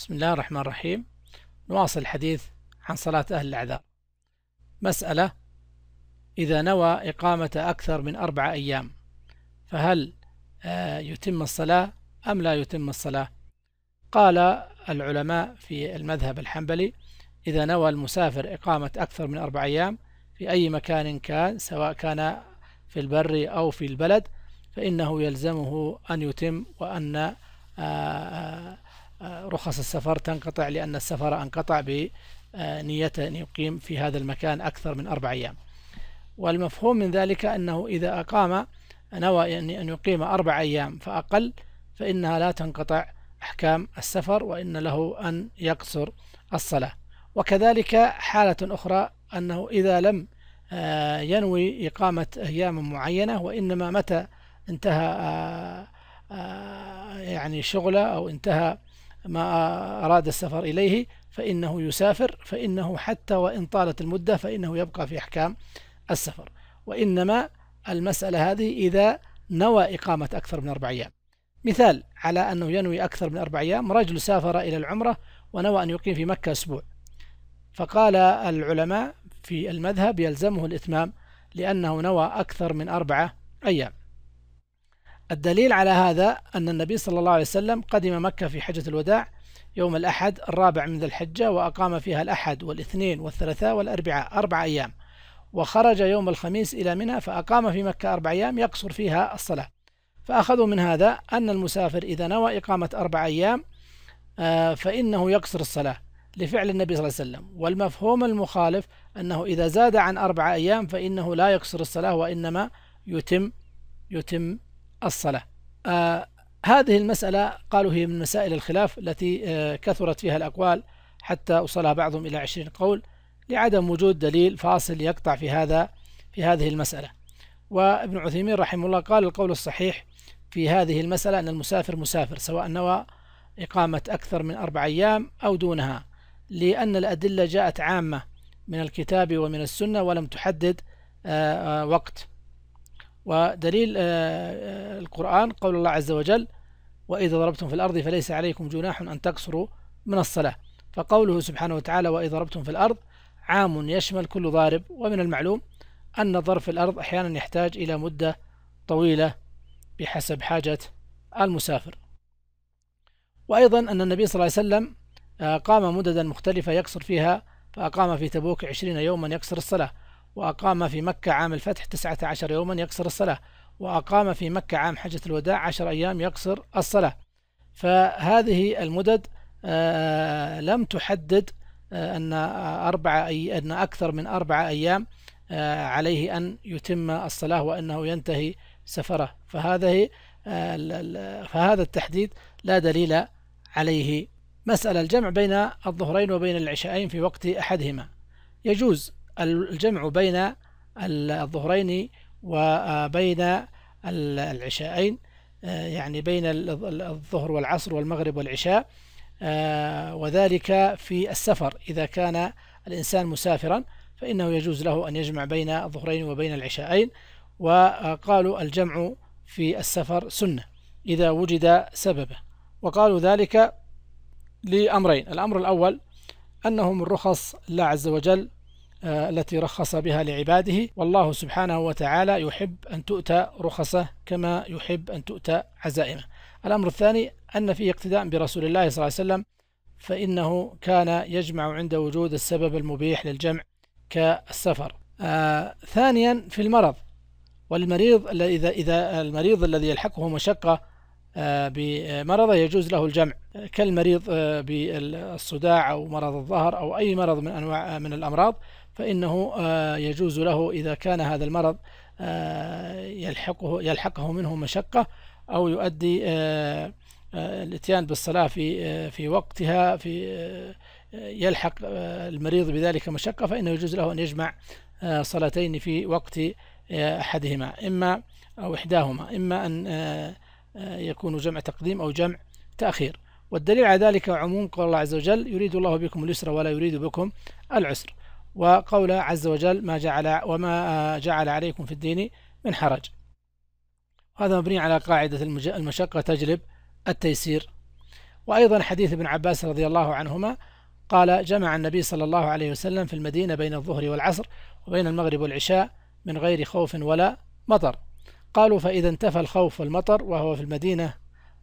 بسم الله الرحمن الرحيم نواصل الحديث عن صلاة أهل الأعذار مسألة إذا نوى إقامة أكثر من أربعة أيام فهل آه، يتم الصلاة أم لا يتم الصلاة قال العلماء في المذهب الحنبلي إذا نوى المسافر إقامة أكثر من أربعة أيام في أي مكان كان سواء كان في البر أو في البلد فإنه يلزمه أن يتم وأن آه، آه، رخص السفر تنقطع لأن السفر انقطع بنية أن يقيم في هذا المكان أكثر من أربع أيام والمفهوم من ذلك أنه إذا أقام نوى أن يقيم أربع أيام فأقل فإنها لا تنقطع أحكام السفر وإن له أن يقصر الصلاة وكذلك حالة أخرى أنه إذا لم آه، ينوي إقامة أيام معينة وإنما متى انتهى آه، آه، يعني شغله أو انتهى ما أراد السفر إليه فإنه يسافر فإنه حتى وإن طالت المدة فإنه يبقى في أحكام السفر وإنما المسألة هذه إذا نوى إقامة أكثر من أربع أيام مثال على أنه ينوي أكثر من أربع أيام رجل سافر إلى العمرة ونوى أن يقيم في مكة أسبوع فقال العلماء في المذهب يلزمه الإتمام لأنه نوى أكثر من أربعة أيام الدليل على هذا أن النبي صلى الله عليه وسلم قدم مكة في حجة الوداع يوم الأحد الرابع من ذي الحجة وأقام فيها الأحد والاثنين والثلاثاء والأربعاء أربع أيام وخرج يوم الخميس إلى منى فأقام في مكة أربع أيام يقصر فيها الصلاة فأخذوا من هذا أن المسافر إذا نوى إقامة أربع أيام آه، فإنه يقصر الصلاة لفعل النبي صلى الله عليه وسلم والمفهوم المخالف أنه إذا زاد عن أربع أيام فإنه لا يقصر الصلاة وإنما يتم يتم الصلاة آه هذه المسألة قالوا هي من مسائل الخلاف التي آه كثرت فيها الأقوال حتى وصلها بعضهم إلى عشرين قول لعدم وجود دليل فاصل يقطع في هذا في هذه المسألة وابن عثيمين رحمه الله قال القول الصحيح في هذه المسألة أن المسافر مسافر سواء نوى إقامة أكثر من أربع أيام أو دونها لأن الأدلة جاءت عامة من الكتاب ومن السنة ولم تحدد آه، آه، وقت ودليل آه، آه، القرآن قول الله عز وجل وإذا ضربتم في الأرض فليس عليكم جناح أن تقصروا من الصلاة فقوله سبحانه وتعالى وإذا ضربتم في الأرض عام يشمل كل ضارب ومن المعلوم أن ضرب في الأرض أحيانا يحتاج إلى مدة طويلة بحسب حاجة المسافر وأيضا أن النبي صلى الله عليه وسلم آه، قام مددا مختلفة يقصر فيها فأقام في تبوك عشرين يوما يقصر الصلاة وأقام في مكة عام الفتح تسعة عشر يوما يقصر الصلاة وأقام في مكة عام حجة الوداع عشر أيام يقصر الصلاة فهذه المدد آه، لم تحدد آه، أن أربعة أي أن أكثر من أربعة أيام آه، عليه أن يتم الصلاة وأنه ينتهي سفره فهذه فهذا التحديد لا دليل عليه مسألة الجمع بين الظهرين وبين العشاءين في وقت أحدهما يجوز الجمع بين الظهرين وبين آه، العشاءين آه، يعني بين الظهر والعصر والمغرب والعشاء آه، وذلك في السفر إذا كان الإنسان مسافرا فإنه يجوز له أن يجمع بين الظهرين وبين العشاءين وقالوا الجمع في السفر سنة إذا وجد سببه وقالوا ذلك لأمرين الأمر الأول أنه من رخص الله عز وجل آه، التي رخص بها لعباده والله سبحانه وتعالى يحب أن تؤتى رخصه كما يحب أن تؤتى عزائمه الأمر الثاني أن فيه اقتداء برسول الله صلى الله عليه وسلم فإنه كان يجمع عند وجود السبب المبيح للجمع كالسفر آه ثانيا في المرض والمريض إذا, إذا المريض الذي يلحقه مشقة آه، بمرضه يجوز له الجمع كالمريض آه، بالصداع أو مرض الظهر أو أي مرض من أنواع آه، من الأمراض فإنه يجوز له إذا كان هذا المرض يلحقه يلحقه منه مشقة أو يؤدي الاتيان بالصلاة في في وقتها في يلحق المريض بذلك مشقة فإنه يجوز له أن يجمع صلاتين في وقت أحدهما إما أو إحداهما إما أن يكون جمع تقديم أو جمع تأخير والدليل على ذلك عموم قول الله عز وجل يريد الله بكم اليسر ولا يريد بكم العسر وقول عز وجل ما جعل وما جعل عليكم في الدين من حرج هذا مبني على قاعدة المشقة تجلب التيسير وأيضا حديث ابن عباس رضي الله عنهما قال جمع النبي صلى الله عليه وسلم في المدينة بين الظهر والعصر وبين المغرب والعشاء من غير خوف ولا مطر قالوا فإذا انتفى الخوف والمطر وهو في المدينة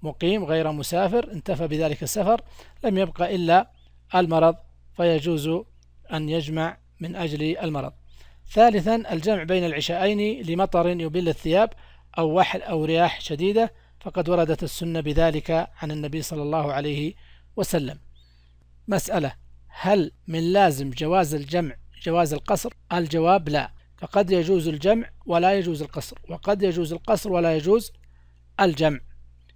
مقيم غير مسافر انتفى بذلك السفر لم يبقى إلا المرض فيجوز أن يجمع من أجل المرض ثالثا الجمع بين العشاءين لمطر يبل الثياب أو وحل أو رياح شديدة فقد وردت السنة بذلك عن النبي صلى الله عليه وسلم مسألة هل من لازم جواز الجمع جواز القصر الجواب لا فقد يجوز الجمع ولا يجوز القصر وقد يجوز القصر ولا يجوز الجمع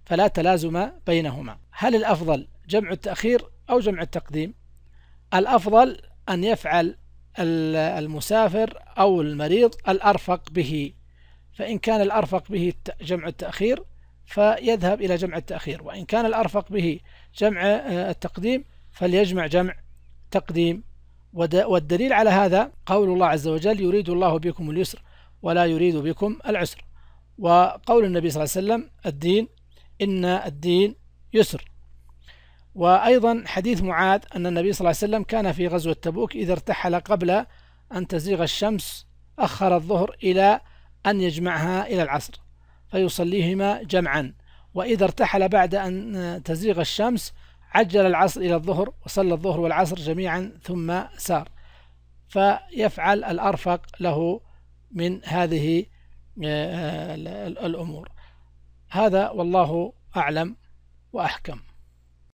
فلا تلازم بينهما هل الأفضل جمع التأخير أو جمع التقديم الأفضل أن يفعل المسافر أو المريض الأرفق به فإن كان الأرفق به جمع التأخير فيذهب إلى جمع التأخير وإن كان الأرفق به جمع آه، التقديم فليجمع جمع تقديم والدليل على هذا قول الله عز وجل يريد الله بكم اليسر ولا يريد بكم العسر وقول النبي صلى الله عليه وسلم الدين إن الدين يسر وأيضا حديث معاذ أن النبي صلى الله عليه وسلم كان في غزوة تبوك إذا ارتحل قبل أن تزيغ الشمس أخر الظهر إلى أن يجمعها إلى العصر فيصليهما جمعا وإذا ارتحل بعد أن تزيغ الشمس عجل العصر إلى الظهر وصلى الظهر والعصر جميعا ثم سار فيفعل الأرفق له من هذه آه، آه، الأمور هذا والله أعلم وأحكم